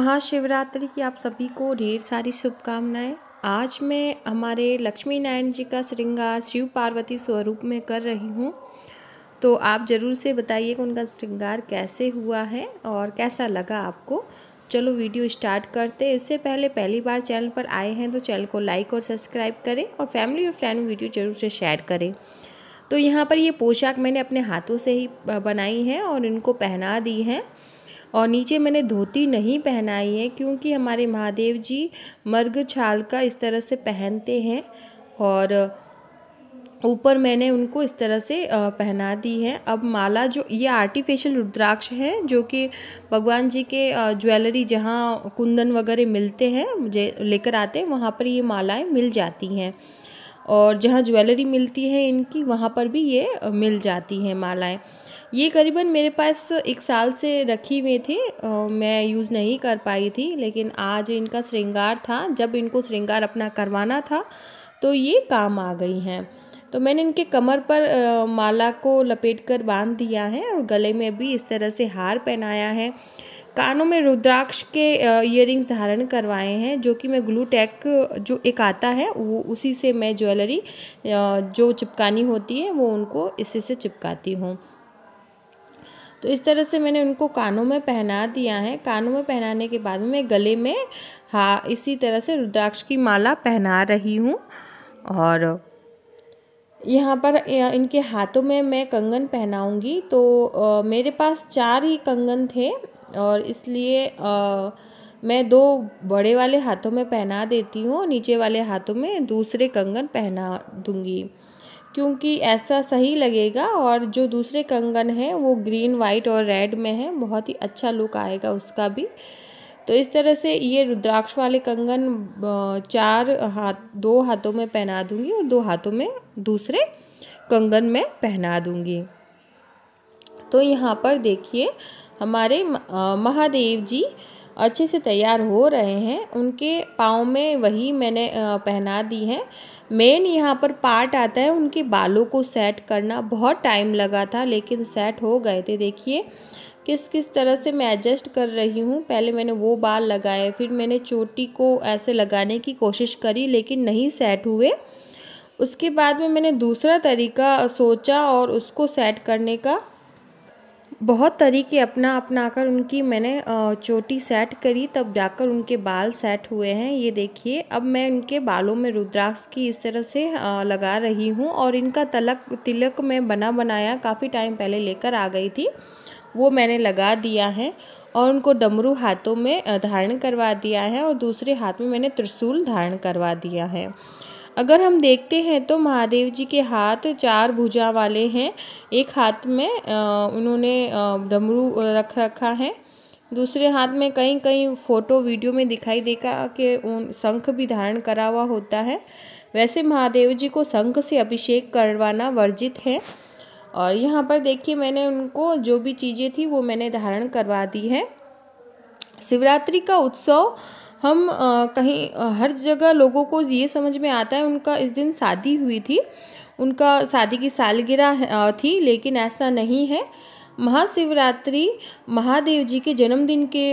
महाशिवरात्रि की आप सभी को ढेर सारी शुभकामनाएं आज मैं हमारे लक्ष्मी नारायण जी का श्रृंगार शिव पार्वती स्वरूप में कर रही हूँ तो आप ज़रूर से बताइए कि उनका श्रृंगार कैसे हुआ है और कैसा लगा आपको चलो वीडियो स्टार्ट करते हैं इससे पहले पहली बार चैनल पर आए हैं तो चैनल को लाइक और सब्सक्राइब करें और फैमिली और फ्रेंड वीडियो ज़रूर से शेयर करें तो यहाँ पर ये पोशाक मैंने अपने हाथों से ही बनाई है और इनको पहना दी है और नीचे मैंने धोती नहीं पहनाई है क्योंकि हमारे महादेव जी मर्ग छाल का इस तरह से पहनते हैं और ऊपर मैंने उनको इस तरह से पहना दी है अब माला जो ये आर्टिफिशियल रुद्राक्ष है जो कि भगवान जी के ज्वेलरी जहाँ कुंदन वगैरह मिलते हैं लेकर आते हैं वहाँ पर ये मालाएं मिल जाती हैं और जहाँ ज्वेलरी मिलती है इनकी वहाँ पर भी ये मिल जाती हैं मालाएं ये करीबन मेरे पास एक साल से रखी हुई थे मैं यूज़ नहीं कर पाई थी लेकिन आज इनका श्रृंगार था जब इनको श्रृंगार अपना करवाना था तो ये काम आ गई हैं तो मैंने इनके कमर पर आ, माला को लपेट कर बांध दिया है और गले में भी इस तरह से हार पहनाया है कानों में रुद्राक्ष के इयर धारण करवाए हैं जो कि मैं ग्लू टैक जो एक आता है वो उसी से मैं ज्वेलरी जो चिपकानी होती है वो उनको इसी से चिपकाती हूँ तो इस तरह से मैंने उनको कानों में पहना दिया है कानों में पहनाने के बाद मैं गले में हाँ इसी तरह से रुद्राक्ष की माला पहना रही हूँ और यहाँ पर इनके हाथों में मैं कंगन पहनाऊँगी तो आ, मेरे पास चार ही कंगन थे और इसलिए आ, मैं दो बड़े वाले हाथों में पहना देती हूँ नीचे वाले हाथों में दूसरे कंगन पहना दूँगी क्योंकि ऐसा सही लगेगा और जो दूसरे कंगन हैं वो ग्रीन वाइट और रेड में है बहुत ही अच्छा लुक आएगा उसका भी तो इस तरह से ये रुद्राक्ष वाले कंगन चार हाथ दो हाथों में पहना दूंगी और दो हाथों में दूसरे कंगन में पहना दूंगी तो यहाँ पर देखिए हमारे महादेव जी अच्छे से तैयार हो रहे हैं उनके पाँव में वही मैंने पहना दी है मेन यहाँ पर पार्ट आता है उनके बालों को सेट करना बहुत टाइम लगा था लेकिन सेट हो गए थे देखिए किस किस तरह से मैं एडजस्ट कर रही हूँ पहले मैंने वो बाल लगाए फिर मैंने चोटी को ऐसे लगाने की कोशिश करी लेकिन नहीं सेट हुए उसके बाद में मैंने दूसरा तरीका सोचा और उसको सेट करने का बहुत तरीके अपना अपना कर उनकी मैंने चोटी सेट करी तब जाकर उनके बाल सेट हुए हैं ये देखिए अब मैं उनके बालों में रुद्राक्ष की इस तरह से लगा रही हूँ और इनका तलक तिलक मैं बना बनाया काफ़ी टाइम पहले लेकर आ गई थी वो मैंने लगा दिया है और उनको डमरू हाथों में धारण करवा दिया है और दूसरे हाथ में मैंने त्रिशूल धारण करवा दिया है अगर हम देखते हैं तो महादेव जी के हाथ चार भुजा वाले हैं एक हाथ में उन्होंने डमरू रख रखा है दूसरे हाथ में कई कई फ़ोटो वीडियो में दिखाई देखा कि उन शंख भी धारण करा हुआ होता है वैसे महादेव जी को शंख से अभिषेक करवाना वर्जित है और यहाँ पर देखिए मैंने उनको जो भी चीज़ें थी वो मैंने धारण करवा दी है शिवरात्रि का उत्सव हम आ, कहीं आ, हर जगह लोगों को ये समझ में आता है उनका इस दिन शादी हुई थी उनका शादी की सालगिरह थी लेकिन ऐसा नहीं है महाशिवरात्रि महादेव जी के जन्मदिन के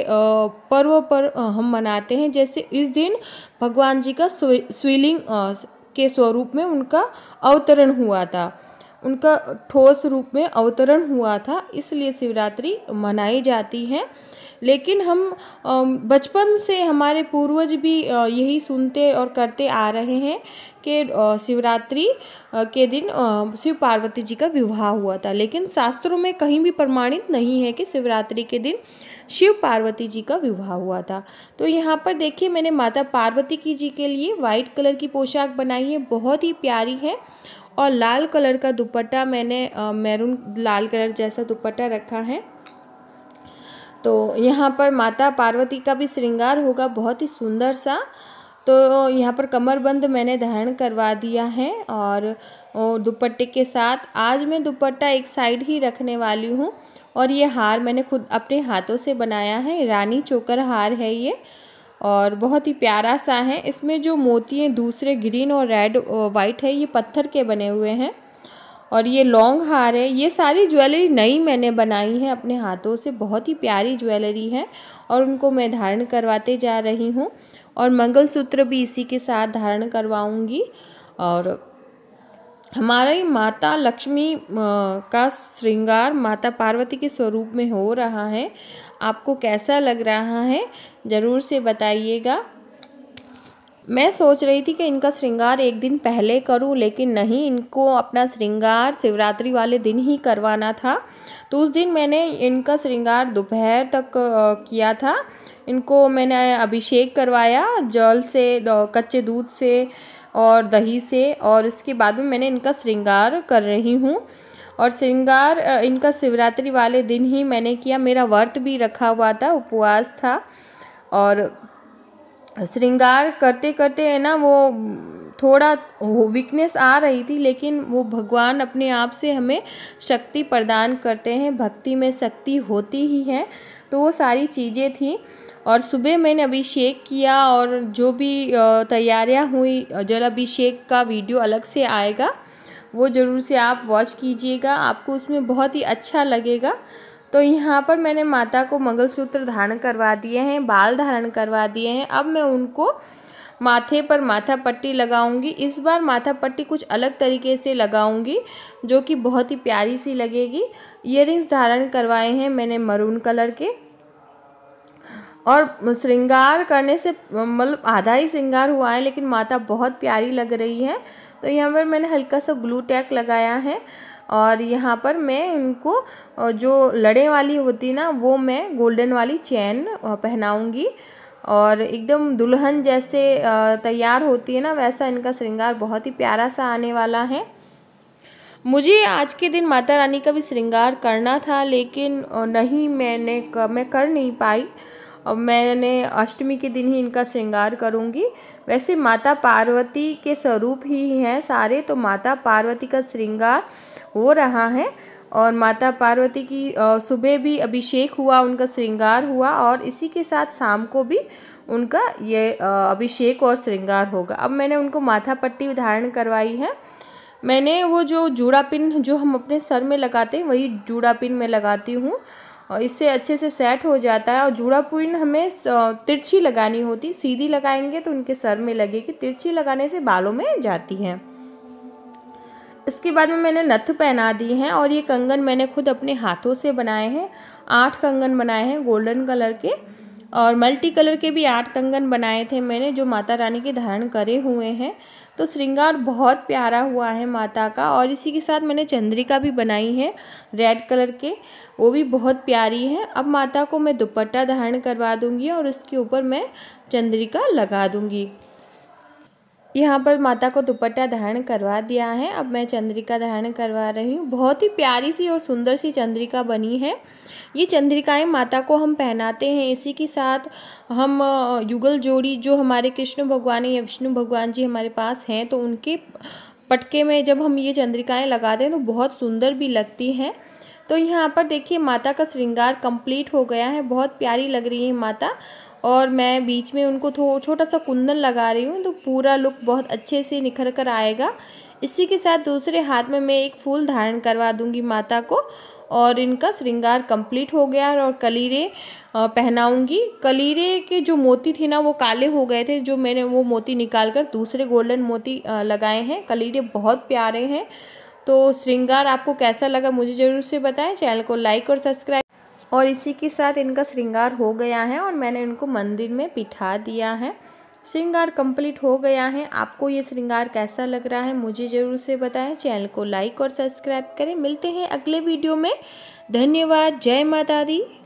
पर्व पर हम मनाते हैं जैसे इस दिन भगवान जी का स्विलिंग के स्वरूप में उनका अवतरण हुआ था उनका ठोस रूप में अवतरण हुआ था इसलिए शिवरात्रि मनाई जाती है लेकिन हम बचपन से हमारे पूर्वज भी यही सुनते और करते आ रहे हैं कि शिवरात्रि के दिन शिव पार्वती जी का विवाह हुआ था लेकिन शास्त्रों में कहीं भी प्रमाणित नहीं है कि शिवरात्रि के दिन शिव पार्वती जी का विवाह हुआ था तो यहाँ पर देखिए मैंने माता पार्वती की जी के लिए वाइट कलर की पोशाक बनाई है बहुत ही प्यारी है और लाल कलर का दुपट्टा मैंने मैरून लाल कलर जैसा दुपट्टा रखा है तो यहाँ पर माता पार्वती का भी श्रृंगार होगा बहुत ही सुंदर सा तो यहाँ पर कमरबंद मैंने धारण करवा दिया है और दुपट्टे के साथ आज मैं दुपट्टा एक साइड ही रखने वाली हूँ और ये हार मैंने खुद अपने हाथों से बनाया है रानी चोकर हार है ये और बहुत ही प्यारा सा है इसमें जो मोती हैं दूसरे ग्रीन और रेड वाइट है ये पत्थर के बने हुए हैं और ये लॉन्ग हार है ये सारी ज्वेलरी नई मैंने बनाई है अपने हाथों से बहुत ही प्यारी ज्वेलरी है और उनको मैं धारण करवाते जा रही हूँ और मंगलसूत्र भी इसी के साथ धारण करवाऊँगी और हमारी माता लक्ष्मी का श्रृंगार माता पार्वती के स्वरूप में हो रहा है आपको कैसा लग रहा है ज़रूर से बताइएगा मैं सोच रही थी कि इनका श्रृंगार एक दिन पहले करूं लेकिन नहीं इनको अपना श्रृंगार शिवरात्रि वाले दिन ही करवाना था तो उस दिन मैंने इनका श्रृंगार दोपहर तक किया था इनको मैंने अभिषेक करवाया जल से कच्चे दूध से और दही से और उसके बाद में मैंने इनका श्रृंगार कर रही हूँ और श्रृंगार इनका शिवरात्रि वाले दिन ही मैंने किया मेरा व्रत भी रखा हुआ था उपवास था और श्रृंगार करते करते है ना वो थोड़ा वीकनेस आ रही थी लेकिन वो भगवान अपने आप से हमें शक्ति प्रदान करते हैं भक्ति में शक्ति होती ही है तो वो सारी चीज़ें थी और सुबह मैंने अभिषेक किया और जो भी तैयारियां हुई जल अभिषेक का वीडियो अलग से आएगा वो ज़रूर से आप वॉच कीजिएगा आपको उसमें बहुत ही अच्छा लगेगा तो यहाँ पर मैंने माता को मंगलसूत्र धारण करवा दिए हैं बाल धारण करवा दिए हैं अब मैं उनको माथे पर माथा पट्टी लगाऊंगी इस बार माथा पट्टी कुछ अलग तरीके से लगाऊंगी जो कि बहुत ही प्यारी सी लगेगी इयर धारण करवाए हैं मैंने मरून कलर के और श्रृंगार करने से मतलब आधा ही श्रृंगार हुआ है लेकिन माता बहुत प्यारी लग रही है तो यहाँ पर मैंने हल्का सा ग्लू टैक लगाया है और यहाँ पर मैं उनको जो लड़े वाली होती ना वो मैं गोल्डन वाली चैन पहनाऊँगी और एकदम दुल्हन जैसे तैयार होती है ना वैसा इनका श्रृंगार बहुत ही प्यारा सा आने वाला है मुझे आज के दिन माता रानी का भी श्रृंगार करना था लेकिन नहीं मैंने मैं कर नहीं पाई और मैंने अष्टमी के दिन ही इनका श्रृंगार करूँगी वैसे माता पार्वती के स्वरूप ही हैं सारे तो माता पार्वती का श्रृंगार हो रहा है और माता पार्वती की सुबह भी अभिषेक हुआ उनका श्रृंगार हुआ और इसी के साथ शाम को भी उनका ये अभिषेक और श्रृंगार होगा अब मैंने उनको माथा पट्टी धारण करवाई है मैंने वो जो जूड़ा पिन जो हम अपने सर में लगाते हैं वही जूड़ा पिन में लगाती हूँ और इससे अच्छे से सेट हो जाता है और जूड़ा पिन हमें तिरछी लगानी होती सीधी लगाएंगे तो उनके सर में लगेगी तिरछी लगाने से बालों में जाती हैं इसके बाद में मैंने नथ पहना दी हैं और ये कंगन मैंने खुद अपने हाथों से बनाए हैं आठ कंगन बनाए हैं गोल्डन कलर के और मल्टी कलर के भी आठ कंगन बनाए थे मैंने जो माता रानी के धारण करे हुए हैं तो श्रृंगार बहुत प्यारा हुआ है माता का और इसी के साथ मैंने चंद्रिका भी बनाई है रेड कलर के वो भी बहुत प्यारी है अब माता को मैं दुपट्टा धारण करवा दूंगी और उसके ऊपर मैं चंद्रिका लगा दूंगी यहाँ पर माता को दुपट्टा धारण करवा दिया है अब मैं चंद्रिका धारण करवा रही हूँ बहुत ही प्यारी सी और सुंदर सी चंद्रिका बनी है ये चंद्रिकाएं माता को हम पहनाते हैं इसी के साथ हम युगल जोड़ी जो हमारे कृष्ण भगवान या विष्णु भगवान जी हमारे पास हैं तो उनके पटके में जब हम ये चंद्रिकाएं लगाते हैं तो बहुत सुंदर भी लगती हैं तो यहाँ पर देखिए माता का श्रृंगार कंप्लीट हो गया है बहुत प्यारी लग रही है माता और मैं बीच में उनको थो छोटा सा कुंदन लगा रही हूँ तो पूरा लुक बहुत अच्छे से निखर कर आएगा इसी के साथ दूसरे हाथ में मैं एक फूल धारण करवा दूँगी माता को और इनका श्रृंगार कंप्लीट हो गया और कलीरे पहनाऊंगी कलीरे के जो मोती थे ना वो काले हो गए थे जो मैंने वो मोती निकाल कर दूसरे गोल्डन मोती लगाए हैं कलीरे बहुत प्यारे हैं तो श्रृंगार आपको कैसा लगा मुझे ज़रूर से बताएं चैनल को लाइक और सब्सक्राइब और इसी के साथ इनका श्रृंगार हो गया है और मैंने इनको मंदिर में बिठा दिया है श्रृंगार कंप्लीट हो गया है आपको ये श्रृंगार कैसा लग रहा है मुझे ज़रूर से बताएं चैनल को लाइक और सब्सक्राइब करें मिलते हैं अगले वीडियो में धन्यवाद जय माता दी